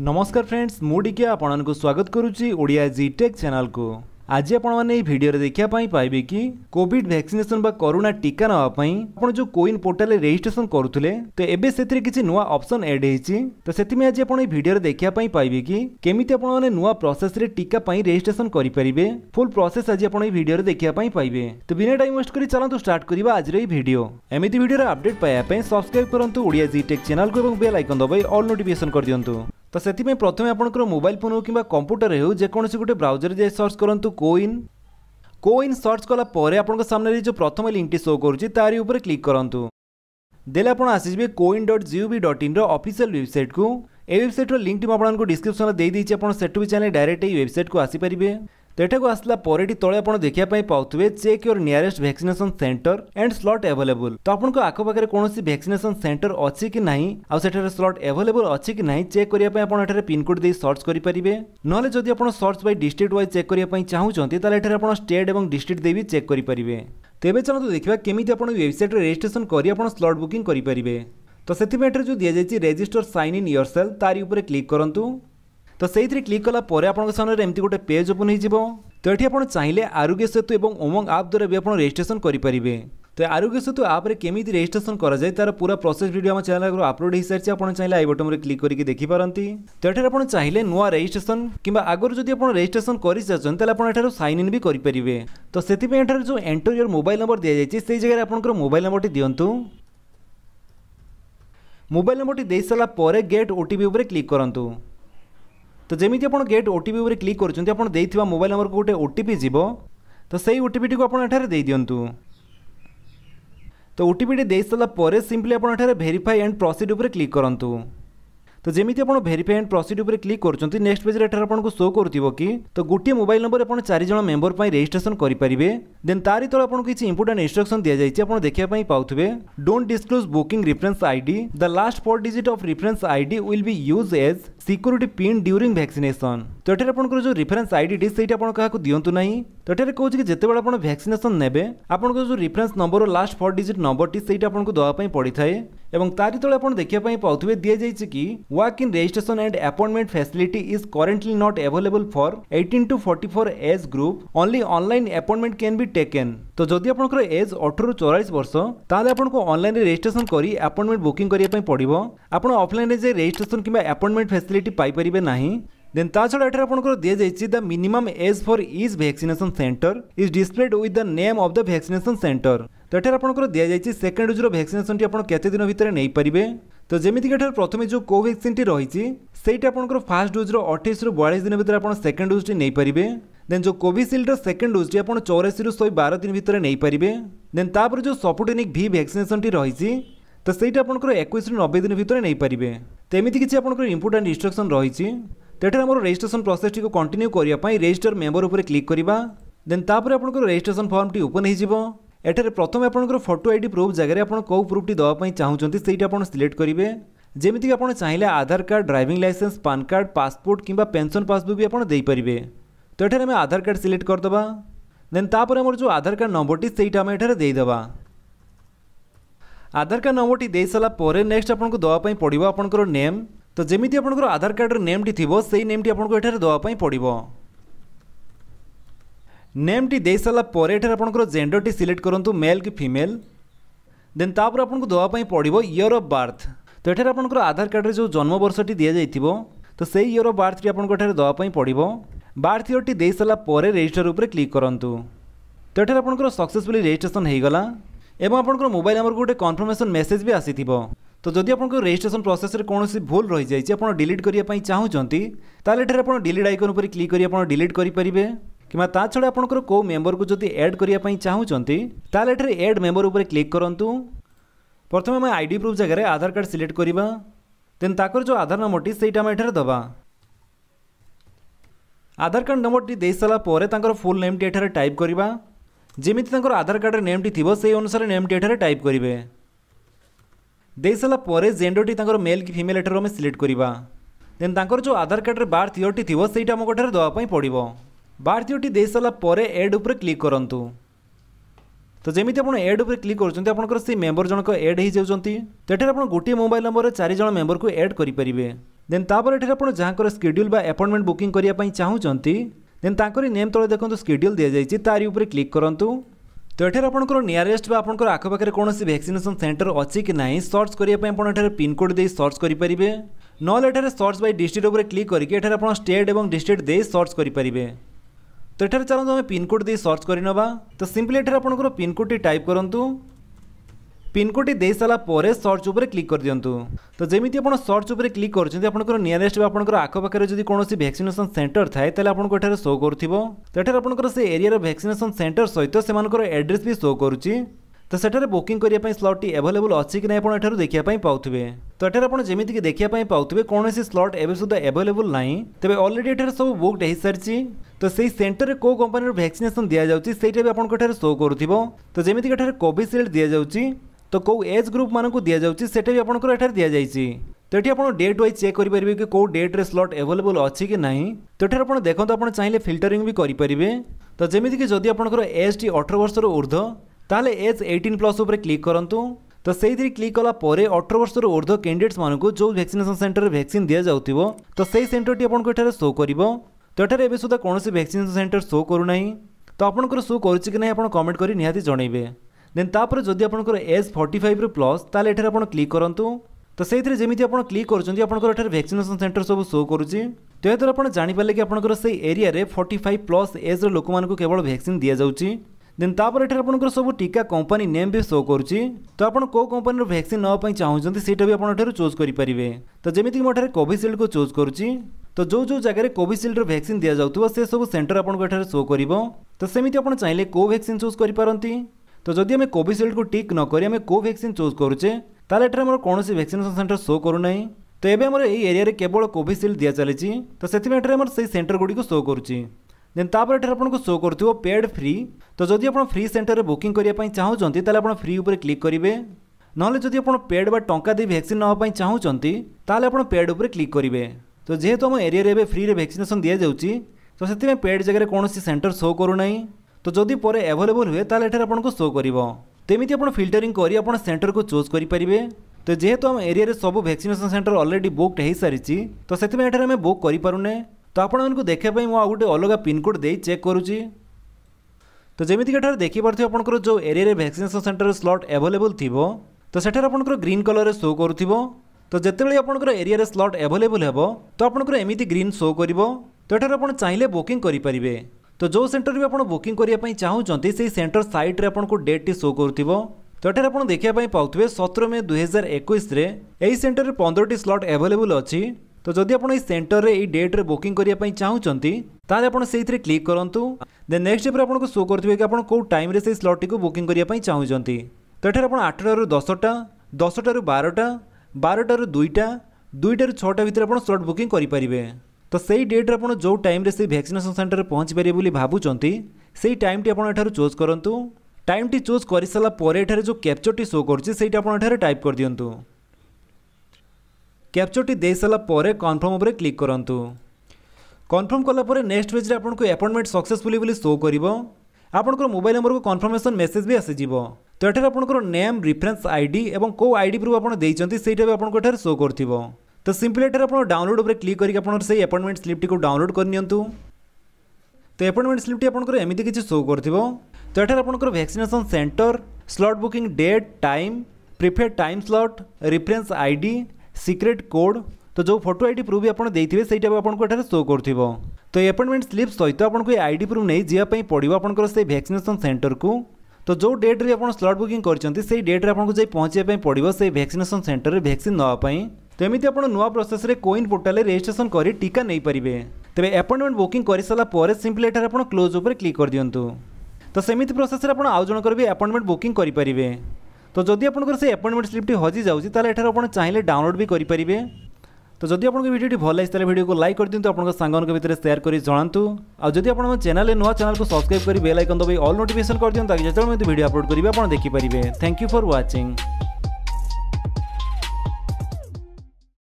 ନମସ୍କାର ଫ୍ରେଣ୍ଡସ୍ ମୁଁ ଟିକେ ଆପଣମାନଙ୍କୁ ସ୍ୱାଗତ କରୁଛି ଓଡ଼ିଆ ଜିଟେକ୍ ଚ୍ୟାନେଲକୁ ଆଜି ଆପଣମାନେ ଏହି ଭିଡ଼ିଓରେ ଦେଖିବା ପାଇଁ ପାଇବେ କି କୋଭିଡ୍ ଭ୍ୟାକ୍ସିନେସନ୍ ବା କରୋନା ଟିକା ନେବା ପାଇଁ ଆପଣ ଯେଉଁ କୋଇନ୍ ପୋର୍ଟାଲରେ ରେଜିଷ୍ଟ୍ରେସନ୍ କରୁଥିଲେ ତ ଏବେ ସେଥିରେ କିଛି ନୂଆ ଅପସନ୍ ଏଡ୍ ହେଇଛି ତ ସେଥିପାଇଁ ଆଜି ଆପଣ ଏହି ଭିଡ଼ିଓରେ ଦେଖିବା ପାଇଁ ପାଇବେ କି କେମିତି ଆପଣମାନେ ନୂଆ ପ୍ରୋସେସ୍ରେ ଟିକା ପାଇଁ ରେଜିଷ୍ଟ୍ରେସନ୍ କରିପାରିବେ ଫୁଲ୍ ପ୍ରୋସେସ୍ ଆଜି ଆପଣ ଏହି ଭିଡ଼ିଓରେ ଦେଖିବା ପାଇଁ ପାଇବେ ତ ବିନା ଟାଇମ୍ ୱେଷ୍ଟ କରି ଚାଲନ୍ତୁ ଷ୍ଟାର୍ଟ କରିବା ଆଜିର ଏହି ଭିଡ଼ିଓ ଏମିତି ଭିଡ଼ିଓର ଅପଡେଟ୍ ପାଇବା ପାଇଁ ସବସ୍କ୍ରାଇବ୍ କରନ୍ତୁ ଓଡ଼ିଆ ଜି ଟେକ୍ ଚ୍ୟାନେଲକୁ ଏବଂ ବେଲ୍ ଆଇକନ୍ ଦବାଇ ଅଲ୍ ନୋଟିଫିକେସନ୍ କରିଦିଅନ୍ତୁ ତ ସେଥିପାଇଁ ପ୍ରଥମେ ଆପଣଙ୍କର ମୋବାଇଲ୍ ଫୋନ୍ ହେଉ କିମ୍ବା କମ୍ପ୍ୟୁଟର ହେଉ ଯେକୌଣସି ଗୋଟେ ବ୍ରାଉଜରରେ ଯାଇ ସର୍ଚ୍ଚ କରନ୍ତୁ କୋଇନ୍ କୋଇନ୍ ସର୍ଚ୍ଚ କଲା ପରେ ଆପଣଙ୍କ ସାମ୍ନାରେ ଯେଉଁ ପ୍ରଥମ ଲିଙ୍କ୍ଟି ଶୋ କରୁଛି ତାରି ଉପରେ କ୍ଲିକ୍ କରନ୍ତୁ ଦେଲେ ଆପଣ ଆସିଯିବେ କୋଇନ୍ ଡଟ୍ ଜିଓଭି ଡଟ୍ ଇନ୍ର ଅଫିସିଆଲ୍ ୱେବସାଇଟ୍କୁ এই ওয়েবসাইটর লিঙ্কটি মু আপনার ডিসক্রিপশনে দিয়ে ଆପଣ আপনার ବି ଚାହିଁଲେ ଡାଇରେକ୍ଟ ଏଇ ୱେବସାଇଟ୍କୁ ଆସିପାରିବେ ତ ଏଠାକୁ ଆସିଲା ପରେ ଏଠି ତଳେ ଆପଣ ଦେଖିବା ପାଇଁ ପାଉଥିବେ check your nearest vaccination centre and slot available ତ ଆପଣଙ୍କ ଆଖପାଖରେ କୌଣସି ଭ୍ୟାକ୍ସିନେସନ୍ ସେଣ୍ଟର ଅଛି କି ନାହିଁ ଆଉ ସେଠାରେ ସ୍ଲଟ୍ ଆଭେଲେବୁଲ୍ ଅଛି କି ନାହିଁ ଚେକ୍ କରିବା ପାଇଁ ଆପଣ ଏଠାରେ ପିନ୍କୋଡ୍ ଦେଇ ସର୍ଚ୍ଚ କରିପାରିବେ ନହେଲେ ଯଦି ଆପଣ search by district wise check କରିବା ପାଇଁ ଚାହୁଁଛନ୍ତି ତାହେଲେ ଏଠାରେ ଆପଣ ଷ୍ଟେଟ୍ ଏବଂ ଡିଷ୍ଟ୍ରିକ୍ଟ ଦେଇ ବି ଚେକ୍ କରିପାରିବେ ତେବେ ଚାଲନ୍ତୁ ଦେଖିବା କେମିତି ଆପଣ ୱେବସାଇଟ୍ରେ ରେଜିଷ୍ଟ୍ରେସନ୍ କରି ଆପଣ ସ୍ଲଟ୍ ବୁକିଂ କରିପାରିବେ ତ ସେଥିପାଇଁ ଏଠାରେ ଯେଉଁ ଦିଆଯାଇଛି register sign in yourself ତାରି ଉପରେ କ୍ଲିକ୍ କରନ୍ତୁ তো সেইথিরে ক্লিক কলা পরে আপনার সামনে এমতি গোটে পেজ ওপেন হয়ে যাব তো এটি আপনার চাইলে আরোগ্য সেতু এবং উমং আপ দ্বারা বি আপনার রেজিষ্ট্রেসন করে পারবে তো আরোগ্য সেতু আপ্রে কেমিতি রেজিষ্ট্রেসন করা যায় তার পুরা প্রসেস ভিডিও আমার চ্যানেল আগে আপলোড হয়ে সারিছে আপনার চাইলে আই বটমরে ক্লিক করিকি দেখিপারতি তো এটার আপনার চাইলে নূয়া রেজিষ্ট্রেসন কিংবা আগর যদি আপনার রেজিষ্ট্রেসন করে সারিছেন তাহলে আপনার এটার সাইন ইন বি করিপারিবে তো সেপাই এটার যে এন্টোরিয়র মোবাইল নম্বর দিয়া যাই সেই জায়গায় আপনার মোবাইল নম্বরটি দিন্তু মোবাইল নম্বরটি দিয়ে সারা পরে গেট ওটিপি উপরে ক্লিক করতু তো যেমি আপনার গেট ওটিপি উপরে ক্লিক করছেন আপনার দিয়ে মোবাইল নম্বরকে গোটে ওটিপি যাব তো সেই ওটিপিটি আপনার এখানে দিয়ে দিও তো ওটিপিটি দিয়ে সারা পরে সিম্পলি আপনার এখানে ভেরিফাই এন্ড প্রসিড উপরে ক্লিক করতু তো যেমি আপনার ভেরিফাই আন্ড প্রসিড উপরে ক্লিক করছেন নেক্সট পেজে এটার আপনার শো করুব কি তো গোটিয়ে মোবাইল নম্বর আপনার চারিজন মেম্বর রেজিষ্ট্রেসন করে পারে দেন তারি তলে আপনার কিছু ইম্পর্টাট ইনস্ট্রকশন দিয়া যাই আপনার দেখা পাওবে ডোট disclose booking reference ID the last four digit of reference ID will be use as security pin during vaccination তো এটার আপনার যে রিফরেন্স আইডিটি সেইটা আপনার কাহক দিওন্তু না তো এটার কৌছি কি যেতবে আপনার ভ্যাকসিনেসন নেবে আপনার যে reference number last four digit নম্বরটি সেইটা আপনার দেওয়া পড়ে থাকে এবং তার তলে आपण देखिया पई पाउथवे दिए जैय छ कि walk in registration and appointment facility is currently not available for 18 to 44 age group only online appointment can be taken তো যদি आपण को एज 18 টু 44 বছর তালে आपण को অনলাইন রেজিস্ট্রেশন করি অ্যাপয়েন্টমেন্ট বুকিং করি পই পড়িব आपण অফলাইন এজ রেজিস্ট্রেশন কিবা অ্যাপয়েন্টমেন্ট ফ্যাসিলিটি পাই পারিবে নাহি দেন তাছাড়া এটার আপনার দিয়েছে the minimum age for is vaccination centre is displayed with the name of the vaccination centre তো এটার আপনার দিয়েছে সেকেন্ড ডোজর ভ্যাকসিনেসনটি আপনার কেতে দিন ভিতরে নেইপারে তো যেমিতিকি এটার প্রথমে যে কোভ্যাকসিনটি রয়েছে সেইটা আপনার ফার্স্ট ডোজর রু বয়াশ দিন ভিতরে আপনার সেকেন্ড ডোজটি নেইপারে দেন যে কোভিশিল্ডর সেকেন্ড ডোজটি আপনার চৌরাশি রু শহে বার দিন ভিতরে নেইপারে দেন তাপরে যে সপুটেনিক ভি ভ্যাকসিনেসনটি রয়েছে তো সেইটা আপনার একুশ রু নবে দিন ভিতরে নেইপারে তো এমনি কিছু আপনার ইম্পর্টাট ইনস্ট্রকশন রয়েছে तो ये आम रेजिट्रेसन प्रोसेस टी कंटिन्यू करने रेजिटर मेम्बर उपर क्लिक करवा देन तापर आप रेजिट्रेसन फर्म टी ओपन हो এটার প্রথমে আপনার ফটো আইডি প্রুফ জায়গায় আপনার কেউ প্রুফটি দেওয়া চাহুন সেইটা আপনার সিলেক্ট করবে যেমি আপনার চাইলে Aadhaar card driving licence PAN card passport কিংবা পেনশন পাসবুক বি আপনার দিয়ে তো এটার আমি আধার কার্ড সিলেক্ট করদেবা দেন তাপরে আমার যে আধার কার্ড নম্বরটি সেইটা আমি এটার দিয়েদেবা আধার কার্ড নম্বরটি দিয়ে সারা পরে নেক্সট আপনার দেওয়া পড়ব আপনার নেম तो जमी आप आधार कार्ड नेमटी थी से नेमटी आपको देवाई पड़ो नेमटी दे सारापर ये आपंकर जेंडरटी सिलेक्ट करूँ मेल कि फिमेल देन तापर आपको देवाई पड़ो इयर अफ बार्थ तो यार आपंकर आधार कार्ड्रे जो जन्म वर्षटी दि जाइए तो से इयर अफ बार्थटी आपको ये देवाई पड़ो बार्थ इयरटी दे सारापर रेजिस्टर उपर क्लिक करूँ तो यार आपंकर सक्सेसफुली रेजिट्रेसन होगा एवं आपंकर मोबाइल नंबर को गोटे कनफर्मेसन मेसेज भी आसी তো যদি আপনার রেজিষ্ট্রেসন প্রসেসে কোণী ভুল রয়েছে আপনার ডিলিট করা চাহুন তাহলে এটার আপনার ডিলিট আইকন উপরে ক্লিক করে আপনার ডিলিট করে পারে কিংবা তা ছড়া আপনার কেউ মেম্বর কু যদি এড করা চাহুন তাহলে এটার এড মেম্বর উপরে ক্লিক করতু প্রথমে আমি আইডি প্রুফ জায়গায় আধার কার্ড সিলেক্ট করা দেন তাকর যে আধার নম্বরটি সেইটা আমি এখানে দেবা আধার কার্ড নম্বরটি দিয়ে সারা পরে তাঁর ফুল নেমটি এখানে টাইপ করা যেমি তাঁর আধার কার্ডের নেমটি থাকবে সেই অনুসারে নেমটি এখানে টাইপ করবে ଦେଇସାରିଲା ପରେ ଜେଣ୍ଡରଟି ତାଙ୍କର ମେଲ୍ କି ଫିମେଲ୍ ଏଠାରୁ ଆମେ ସିଲେକ୍ଟ କରିବା ଦେନ୍ ତାଙ୍କର ଯେଉଁ ଆଧାର କାର୍ଡ଼ରେ ବାର ଥିଓଟି ଥିବ ସେଇଟା ଆମକୁ ଗୋଠାରେ ଦେବା ପାଇଁ ପଡ଼ିବ ବାର ଥିଓଟି ଦେଇସାରିଲା ପରେ ଏଡ଼୍ ଉପରେ କ୍ଲିକ୍ କରନ୍ତୁ ତ ଯେମିତି ଆପଣ ଏଡ଼୍ ଉପରେ କ୍ଲିକ୍ କରୁଛନ୍ତି ଆପଣଙ୍କର ସେଇ ମେମ୍ବର ଜଣକ ଏଡ଼୍ ହୋଇଯାଉଛନ୍ତି ତ ଏଠାରେ ଆପଣ ଗୋଟିଏ ମୋବାଇଲ୍ ନମ୍ବରରେ ଚାରି ଜଣ ମେମ୍ବରକୁ ଏଡ଼୍ କରିପାରିବେ ଦେନ୍ ତାପରେ ଏଠାରେ ଆପଣ ଯାହାଙ୍କର ସ୍କେଡ୍ୟୁଲ୍ ବା ଆପଏଣ୍ଟମେଣ୍ଟ ବୁକିଂ କରିବା ପାଇଁ ଚାହୁଁଛନ୍ତି ଦେନ୍ ତାଙ୍କରି ନେମ୍ ତଳେ ଦେଖନ୍ତୁ ସ୍କେଡ୍ୟୁଲ୍ ଦିଆଯାଇଛି ତାରି ଉପରେ କ୍ଲିକ୍ କରନ୍ତୁ ତ ଏଠାରେ ଆପଣଙ୍କର ନିଆରେଷ୍ଟ ବା ଆପଣଙ୍କର ଆଖପାଖରେ କୌଣସି ଭ୍ୟାକ୍ସିନେସନ୍ ସେଣ୍ଟର ଅଛି କି ନାହିଁ ସର୍ଚ୍ଚ କରିବା ପାଇଁ ଆପଣ ଏଠାରେ ପିନ୍କୋଡ଼୍ ଦେଇ ସର୍ଚ୍ଚ କରିପାରିବେ ନହେଲେ ଏଠାରେ ସର୍ଚ୍ଚ ବାଇ ଡିଷ୍ଟ୍ରିକ୍ଟ ଉପରେ କ୍ଲିକ୍ କରିକି ଏଠାରେ ଆପଣ ଷ୍ଟେଟ୍ ଏବଂ ଡିଷ୍ଟ୍ରିକ୍ଟ ଦେଇ ସର୍ଚ୍ଚ କରିପାରିବେ ତ ଏଠାରେ ଚାଲନ୍ତୁ ଆମେ ପିନ୍କୋଡ଼୍ ଦେଇ ସର୍ଚ୍ଚ କରିନେବା ତ ସିମ୍ପଲି ଏଠାରେ ଆପଣଙ୍କର ପିନ୍କୋଡ଼୍ଟି ଟାଇପ୍ କରନ୍ତୁ ପିନ୍କୋଡ଼ଟି ଦେଇସାରିଲା ପରେ ସର୍ଚ୍ଚ ଉପରେ କ୍ଲିକ୍ କରିଦିଅନ୍ତୁ ତ ଯେମିତି ଆପଣ ସର୍ଚ୍ଚ ଉପରେ କ୍ଲିକ୍ କରୁଛନ୍ତି ଆପଣଙ୍କର ନିୟରେଷ୍ଟ ବା ଆପଣଙ୍କର ଆଖପାଖରେ ଯଦି କୌଣସି ଭ୍ୟାକ୍ସିନେସନ୍ ସେଣ୍ଟର ଥାଏ ତାହେଲେ ଆପଣଙ୍କୁ ଏଠାରେ ଶୋ କରୁଥିବ ତ ଏଠାରେ ଆପଣଙ୍କର ସେ ଏରିଆର ଭ୍ୟାକ୍ସିନେସନ୍ ସେଣ୍ଟର ସହିତ ସେମାନଙ୍କର ଆଡ୍ରେସ୍ ବି ଶୋ କରୁଛି ତ ସେଠାରେ ବୁକିଂ କରିବା ପାଇଁ ସ୍ଲଟ୍ଟି ଆଭେଲେବୁଲ୍ ଅଛି କି ନାହିଁ ଆପଣ ଏଠାରୁ ଦେଖିବା ପାଇଁ ପାଉଥିବେ ତ ଏଠାରେ ଆପଣ ଯେମିତିକି ଦେଖିବା ପାଇଁ ପାଉଥିବେ କୌଣସି ସ୍ଲଟ୍ ଏବେ ସୁଦ୍ଧା ଆଭେଲେବୁଲ୍ ନାହିଁ ତେବେ ଅଲରେଡ଼ି ଏଠାରେ ସବୁ ବୁକ୍ଡ ହୋଇସାରିଛି ତ ସେହି ସେଣ୍ଟରରେ କେଉଁ କମ୍ପାନୀର ଭ୍ୟାକ୍ସିନେସନ୍ ଦିଆଯାଉଛି ସେଇଟା ବି ଆପଣଙ୍କ ଏଠାରେ ଶୋ କରୁଥିବ ତ ଯେମିତିକି ଏଠାରେ କୋଭିସିଲ୍ଡ ଦିଆଯାଉଛି ତ କେଉଁ ଏଜ୍ ଗ୍ରୁପ୍ ମାନଙ୍କୁ ଦିଆଯାଉଛି ସେଟା ବି ଆପଣଙ୍କର ଏଠାରେ ଦିଆଯାଇଛି তো এটি আপনার ডেট ওয়াইজ চেক করে পারবে কি কেউ ডেট্রে স্লট এভেলেবল অছি কি না তো এটার আপনার দেখুন আপনার চাইলে ফিল্টরিং বি করে পারবে তো যেমিকি যদি আপনার এজটি অঠর বর্ষর ঊর্ধ্ব তাহলে এজ এইটিন প্লস উপরে ক্লিক করতু তো সেইথি ক্লিক কলা পরে অঠর বর্ষর ঊর্ধ্ব ক্যান্ডিডেটস মানুষ যে ভ্যাকসিনেসন সেটর ভ্যাকসিন দিয়া যাওতিব তো সেই সেটরটি আপনার এখানে শো করব তো এখানে এবে সুদ্ধা কোণী ভ্যাকসিনেসন সেটর শো করু না তো আপনার শো করছে কি না আপনার কমেন্ট করে নিহতি জনাইবে देन तापर जदि आप एज फर्टिफ प्लस तेल एटे आप क्लिक करूँ तो सही जमी आप क्लिक करेंगे भैक्सीनेसन सेन्टर सब शो करुँच तेहद आप जानपारे कि आप से एरिया फर्टिफाइव प्लस एज्र लोक केवल भैक्सीन दि जाऊँगी देन तापर एटे आपर सब टीका कंपनी नेम भी शो कर तो आप कौ कंपनी भैक्सीन नाप चाहूँ से चूज करेंगे तो जमीक मोटे कोविसिल्ड को चूज कर तो जो जो जगह कोविसिल्ड्र भैक्सीन दि जाऊ से सब सेन्टर आपको शो कर तो सेमती आप चाहिए कौ भैक्सीन चूज करती তো যদি আমি কোভিশিল্ডକୁ ଟିକ୍ ନ କରି ଆମେ କୋଭ୍ୟାକ୍ସିନ୍ ଚୁଜ୍ କରୁଛେ ତାହେଲେ ଏଠାରେ ଆମର କୌଣସି ଭ୍ୟାକ୍ସିନେସନ୍ ସେଣ୍ଟର ଶୋ କରୁନାହିଁ ତ ଏବେ ଆମର ଏଇ ଏରିଆରେ କେବଳ କୋଭିଶିଲ୍ଡ ଦିଆଚାଲିଛି ତ ସେଥିପାଇଁ ଏଠାରେ ଆମର ସେଇ ସେଣ୍ଟର ଗୁଡ଼ିକୁ ଶୋ କରୁଛି ଦେନ୍ ତାପରେ ଏଠାରେ ଆପଣଙ୍କୁ ଶୋ କରୁଥିବ ପେଡ୍ ଫ୍ରି ତ ଯଦି ଆପଣ ଫ୍ରି ସେଣ୍ଟରରେ ବୁକିଂ କରିବା ପାଇଁ ଚାହୁଁଛନ୍ତି ତାହେଲେ ଆପଣ ଫ୍ରି ଉପରେ କ୍ଲିକ୍ କରିବେ ନହେଲେ ଯଦି ଆପଣ ପେଡ୍ ବା ଟଙ୍କା ଦେଇ ଭ୍ୟାକ୍ସିନ୍ ନେବା ପାଇଁ ଚାହୁଁଛନ୍ତି ତାହେଲେ ଆପଣ ପେଡ୍ ଉପରେ କ୍ଲିକ୍ କରିବେ ତ ଯେହେତୁ ଆମ ଏରିଆରେ ଏବେ ଫ୍ରିରେ ଭ୍ୟାକ୍ସିନେସନ୍ ଦିଆଯାଉଛି ତ ସେଥିପାଇଁ ପେଡ୍ ଜାଗାରେ କୌଣସି ସେଣ୍ଟର ଶୋ କରୁନାହିଁ তো যদি পরে আভেলেবল হুয়ে তাহলে এখানে আপনার শো করব তেমিতি আপনার ফিল্টরিং করে আপনার সেটর কু চুজ করে পারে তো যেহেতু আমার এরিয়ার সব ভ্যাকসিনেসন সেটর অলরেডি বুকড হয়ে সারিছি তো সেই এখানে আমি বুক করে পুনে তো আপনার দেখা মু গোটে অলগা পিনকোড দিয়ে চেক করুছি তো যেমিতিকি এখানে দেখিপারে আপনার যে এরিয়ার ভ্যাকসিনেসন সেটর স্লট আভেলেবল থাকবে তো সেটার আপনার গ্রিন কলরের শো করুব তো যেতবে আপনার এরিয়ার স্লট আভেলেবল হব তো আপনার এমিতি গ্রিন শো করব তো এটার আপনার চাইলে বুকিং করে তো ଯେଉଁ ସେଣ୍ଟର ବି ଆପଣ ବୁକିଂ କରିବା ପାଇଁ ଚାହୁଁଛନ୍ତି ସେଇ ସେଣ୍ଟର ସାଇଟ୍ରେ ଆପଣଙ୍କୁ ଡେଟ୍ଟି ଶୋ କରୁଥିବ ତ ଏଠାରେ ଆପଣ ଦେଖିବା ପାଇଁ ପାଉଥିବେ ସତର ମେ ଦୁଇହଜାର ଏକୋଇଶରେ ଏହି ସେଣ୍ଟରରେ ପନ୍ଦରଟି ସ୍ଲଟ୍ ଆଭେଲେବୁଲ୍ ଅଛି ତ ଯଦି ଆପଣ ଏହି ସେଣ୍ଟରରେ ଏହି ଡେଟ୍ରେ ବୁକିଂ କରିବା ପାଇଁ ଚାହୁଁଛନ୍ତି ତାହେଲେ ଆପଣ ସେଇଥିରେ କ୍ଲିକ୍ କରନ୍ତୁ ଦେନ୍ ନେକ୍ସଟ ଷ୍ଟେପ୍ରେ ଆପଣଙ୍କୁ ଶୋ କରୁଥିବେ କି ଆପଣ କେଉଁ ଟାଇମ୍ରେ ସେହି ସ୍ଲଟ୍ଟିକୁ ବୁକିଂ କରିବା ପାଇଁ ଚାହୁଁଛନ୍ତି ତ ଏଠାରେ ଆପଣ ଆଠଟାରୁ ଦଶଟା ଦଶଟାରୁ ବାରଟା ବାରଟାରୁ ଦୁଇଟା ଦୁଇଟାରୁ ଛଅଟା ଭିତରେ ଆପଣ ସ୍ଲଟ୍ ବୁକିଂ କରିପାରିବେ ତ ସେଇ ଡେଟ୍ରେ ଆପଣ ଯେଉଁ ଟାଇମ୍ରେ ସେଇ ଭ୍ୟାକ୍ସିନେସନ୍ ସେଣ୍ଟରରେ ପହଞ୍ଚିପାରିବେ ବୋଲି ଭାବୁଛନ୍ତି ସେଇ ଟାଇମ୍ଟି ଆପଣ ଏଠାରୁ ଚୁଜ୍ କରନ୍ତୁ ଟାଇମ୍ଟି ଚୁଜ୍ କରିସାରିଲା ପରେ ଏଠାରେ ଯେଉଁ କ୍ୟାପ୍ଚର୍ଟି ଶୋ କରୁଛି ସେଇଟା ଆପଣ ଏଠାରେ ଟାଇପ୍ କରିଦିଅନ୍ତୁ କ୍ୟାପ୍ଚର୍ଟି ଦେଇସାରିଲା ପରେ କନଫର୍ମ ଉପରେ କ୍ଲିକ୍ କରନ୍ତୁ କନଫର୍ମ କଲା ପରେ ନେକ୍ସଟ ପେଜ୍ରେ ଆପଣଙ୍କୁ ଆପଏଣ୍ଟମେଣ୍ଟ ସକ୍ସେସଫୁଲି ବୋଲି ଶୋ କରିବ ଆପଣଙ୍କର ମୋବାଇଲ୍ ନମ୍ବରକୁ କନଫର୍ମେସନ୍ ମେସେଜ୍ ବି ଆସିଯିବ ତ ଏଠାରେ ଆପଣଙ୍କର ନେମ୍ ରିଫରେନ୍ସ ଆଇ ଡ଼ି ଏବଂ କେଉଁ ଆଇଡି ଡ଼ି ପ୍ରୁଫ୍ ଆପଣ ଦେଇଛନ୍ତି ସେଇଟା ବି ଆପଣଙ୍କ ଏଠାରେ ଶୋ କରୁଥିବ तो सिंपली एटर आप डाउनलोड पर क्लिक करके आप से अपॉइंटमेंट स्लिप्टी डाउनलोड करनी तो एपॉइंटमेंट स्लिप्टी आपंकर एमती किसी शो कर तो यार आपंकर vaccination centre slot booking date time preferred time slot reference ID secret code तो जो फोटो आईडी प्रूफ भी आप देते सही आपको एठार शो कर तो एपॉइंटमेंट स्लीप स्लिप सहित आपको ये आईडी प्रूफ नहीं जावाई पड़ो आप भैक्सीनेसन सेन्टर को तो जो डेट्रे आप स्लट बुकिंग करते डेट्रे आपको जाए पहुँचापी पड़ो से भैक्सीनेसन सेन्टर में भैक्सीन नापी তো এমিতি আপনার নূয় প্রসেসে কোইন পোর্টালে রেজিষ্ট্রেসন করে টিকা নেই পারিবে তবে ଆପଏଣ୍ଟମେଣ୍ଟ ବୁକିଂ କରିସାରିଲା ପରେ ସିମ୍ପଲି ଏଠାରେ ଆପଣ କ୍ଲୋଜ୍ ଉପରେ କ୍ଲିକ୍ କରିଦିଅନ୍ତୁ ତ ସେମିତି ପ୍ରୋସେସ୍ରେ ଆପଣ ଆଉ ଜଣଙ୍କର ବି ଆପଏଣ୍ଟମେଣ୍ଟ ବୁକିଂ କରିପାରିବେ ତ ଯଦି ଆପଣଙ୍କର ସେ ଆପଏଣ୍ଟମେଣ୍ଟ ସ୍ଲିପ୍ଟି ହଜିଯାଉଛି ତାହେଲେ ଏଠାରେ ଆପଣ ଚାହିଁଲେ ଡାଉନଲୋଡ଼ ବି କରିପାରିବେ ତ ଯଦି ଆପଣଙ୍କ ଭିଡ଼ିଓଟି ଭଲ ଲାଗିଛି ତାହେଲେ ଭିଡ଼ିଓକୁ ଲାଇକ୍ କରିଦିଅନ୍ତୁ ଆପଣଙ୍କ ସାଙ୍ଗମାନଙ୍କ ଭିତରେ ସେୟାର କରି ଜଣାନ୍ତୁ ଆଉ ଯଦି ଆପଣଙ୍କ ଚ୍ୟାନେଲରେ ନୂଆ ଚ୍ୟାନେଲକୁ ସବସ୍କ୍ରାଇବ୍ କରି ବେଲ୍ ଆଇକନ୍ ଦବାଇ ଅଲ୍ ନୋଟିଫିକେସନ୍ କରିଦିଅନ୍ତୁ ତାକି ଯେତେବେଳେ ମୁଁ ଭିଡ଼ିଓ ଅପଲୋଡ଼ କରିବି ଆପଣ ଦେଖିପାରିବେ ଥ୍ୟାଙ୍କ ୟୁ ଫର୍ ୱାଚିଂ